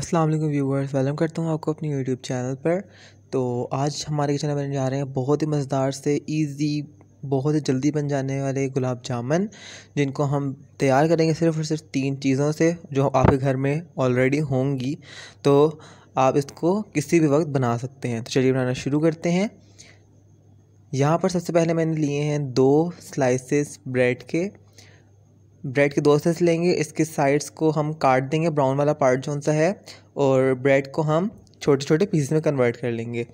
अस्सलाम वालेकुम viewers welcome करता हूँ आपको अपने यूट्यूब चैनल पर तो आज हमारे किचन में बने जा रहे हैं बहुत ही मज़ेदार से इजी बहुत ही जल्दी बन जाने वाले गुलाब जामुन जिनको हम तैयार करेंगे सिर्फ और सिर्फ तीन चीज़ों से जो आपके घर में ऑलरेडी होंगी तो आप इसको किसी भी वक्त बना सकते हैं तो चलिए बनाना शुरू करते हैं यहाँ पर सबसे पहले मैंने लिए हैं दो स्लाइसेस ब्रेड के ब्रेड के दो सेस लेंगे इसके साइड्स को हम काट देंगे ब्राउन वाला पार्ट जो सा है और ब्रेड को हम छोटे छोटे पीस में कन्वर्ट कर लेंगे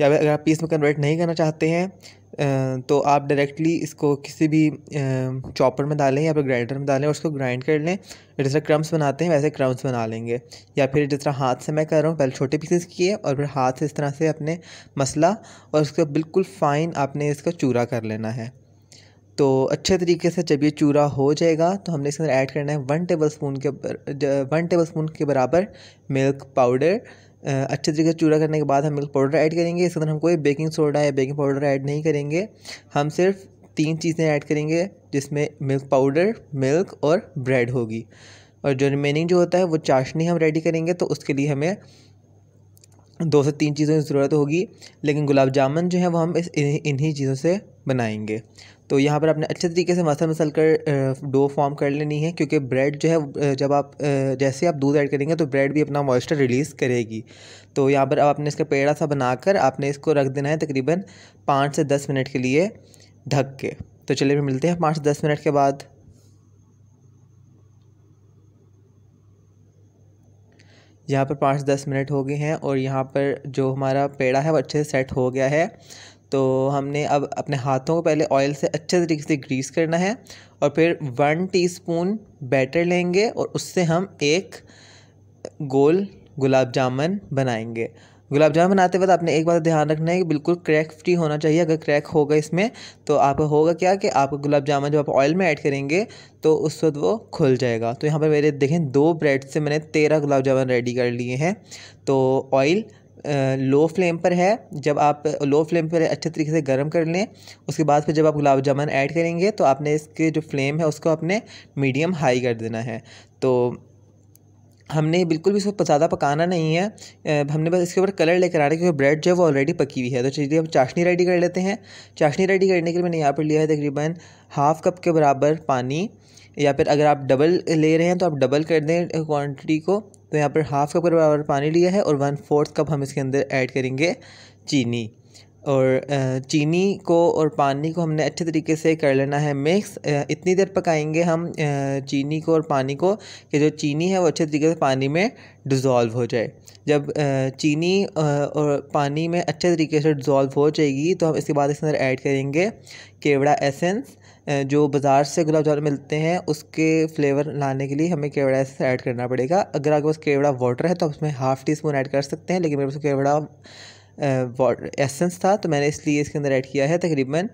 या फिर अगर आप पीस में कन्वर्ट नहीं करना चाहते हैं तो आप डायरेक्टली इसको किसी भी चॉपर में डालें या फिर ग्राइंडर में डालें और उसको ग्राइंड कर लें जिस तरह क्रम्स बनाते हैं वैसे क्रम्स बना लेंगे या फिर जिस तरह हाथ से मैं कर रहा हूँ पहले छोटे पीसेस किए और फिर हाथ से इस तरह से अपने मसला और उसको बिल्कुल फ़ाइन आपने इसका चूरा कर लेना है तो अच्छे तरीके से जब ये चूरा हो जाएगा तो हमने इसके अंदर ऐड करना है वन टेबल स्पून के वन टेबल स्पून के बराबर मिल्क पाउडर अच्छे तरीके से चूरा करने के बाद हम मिल्क पाउडर ऐड करेंगे इसके अंदर हम कोई बेकिंग सोडा या बेकिंग पाउडर ऐड नहीं करेंगे हम सिर्फ तीन चीज़ें ऐड करेंगे जिसमें मिल्क पाउडर मिल्क और ब्रेड होगी और जो रिमेनिंग जो होता है वो चाशनी हम रेडी करेंगे तो उसके लिए हमें दो से तीन चीज़ों की ज़रूरत होगी लेकिन गुलाब जामुन जो है वो हम इस इन्हीं चीज़ों से बनाएंगे तो यहाँ पर आपने अच्छे तरीके से मसल मसल कर डो फॉर्म कर लेनी है क्योंकि ब्रेड जो है जब आप जैसे आप दूध ऐड करेंगे तो ब्रेड भी अपना मॉइस्चर रिलीज़ करेगी तो यहाँ पर अब आपने इसका पेड़ा सा बनाकर आपने इसको रख देना है तकरीबन पाँच से दस मिनट के लिए ढक के तो चलिए फिर मिलते हैं पाँच से दस मिनट के बाद यहाँ पर पाँच से दस मिनट हो गए हैं और यहाँ पर जो हमारा पेड़ा है वो अच्छे से सेट हो गया है तो हमने अब अपने हाथों को पहले ऑयल से अच्छे तरीके से ग्रीस करना है और फिर वन टीस्पून बैटर लेंगे और उससे हम एक गोल गुलाब जामुन बनाएंगे गुलाब जामुन बनाते वक्त आपने एक बात ध्यान रखना है कि बिल्कुल क्रैक फ्री होना चाहिए अगर क्रैक होगा इसमें तो आप होगा क्या कि आप गुलाब जामुन जब आप ऑयल में ऐड करेंगे तो उस वक्त वो खुल जाएगा तो यहाँ पर मेरे देखें दो ब्रेड से मैंने तेरह गुलाब जामुन रेडी कर लिए हैं तो ऑयल लो फ्लेम पर है जब आप लो फ्लेम पर अच्छे तरीके से गर्म कर लें उसके बाद फिर जब आप गुलाब जामुन ऐड करेंगे तो आपने इसके जो फ्लेम है उसको आपने मीडियम हाई कर देना है तो हमने बिल्कुल भी इसको ज़्यादा पकाना नहीं है हमने बस इसके ऊपर कलर लेकर आ रहा है क्योंकि ब्रेड जो है वो ऑलरेडी पकी हुई है तो चलिए हम चाशनी रेडी कर लेते हैं चाशनी रेडी करने के लिए मैंने यहाँ पर लिया है तकरीबन हाफ़ कप के बराबर पानी या फिर अगर आप डबल ले रहे हैं तो आप डबल कर दें क्वांटिटी को तो यहाँ पर हाफ़ कप के बराबर पानी लिया है और वन फोर्थ कप हम इसके अंदर ऐड करेंगे चीनी और चीनी को और पानी को हमने अच्छे तरीके से कर लेना है मिक्स इतनी देर पकाएंगे हम चीनी को और पानी को कि जो चीनी है वो अच्छे तरीके से पानी में डिज़ोल्व हो जाए जब चीनी और पानी में अच्छे तरीके से डिज़ोल्व हो जाएगी तो हम इसके बाद इसके अंदर ऐड करेंगे केवड़ा एसेंस जो बाज़ार से गुलाब जामुन मिलते हैं उसके फ्लेवर लाने के लिए हमें केवड़ा एसेंस ऐड करना पड़ेगा अगर आपके पास केवड़ा वाटर है तो उसमें हाफ़ टी स्पून ऐड कर सकते हैं लेकिन मेरे पास केवड़ा एसेंस था तो मैंने इसलिए इसके अंदर ऐड किया है तकरीबन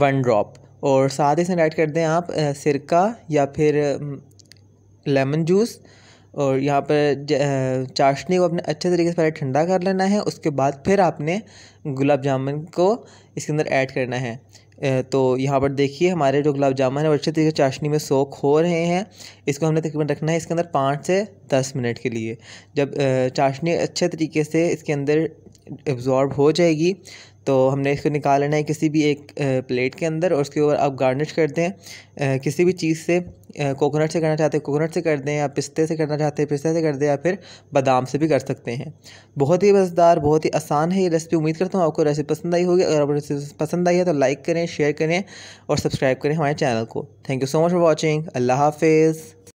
वन ड्रॉप और साथ ही इसमें ऐड कर दें आप सिरका या फिर लेमन जूस और यहाँ पर चाशनी को अपने अच्छे तरीके से पहले ठंडा कर लेना है उसके बाद फिर आपने गुलाब जामुन को इसके अंदर ऐड करना है तो यहाँ पर देखिए हमारे जो गुलाब जामुन है वो अच्छे तरीके से चाशनी में सोख हो रहे हैं इसको हमने तकरीबन रखना है इसके अंदर पाँच से दस मिनट के लिए जब चाशनी अच्छे तरीके से इसके अंदर एब्ज़ॉर्ब हो जाएगी तो हमने इसको निकाल लेना है किसी भी एक प्लेट के अंदर और उसके ऊपर आप गार्निश कर दें किसी भी चीज़ से कोकोनट से करना चाहते हैं कोकोनट से कर दें या पिस्ते से करना चाहते हैं पिस्ते से कर दें या फिर बादाम से भी कर सकते हैं बहुत ही मज़ेदार बहुत ही आसान है ये रेसिपी उम्मीद करता हूँ आपको रेसिपी पसंद आई होगी अगर आपको रेसिपी पसंद आई है तो लाइक करें शेयर करें और सब्सक्राइब करें हमारे चैनल को thank you so much for watching अल्लाह हाफिज़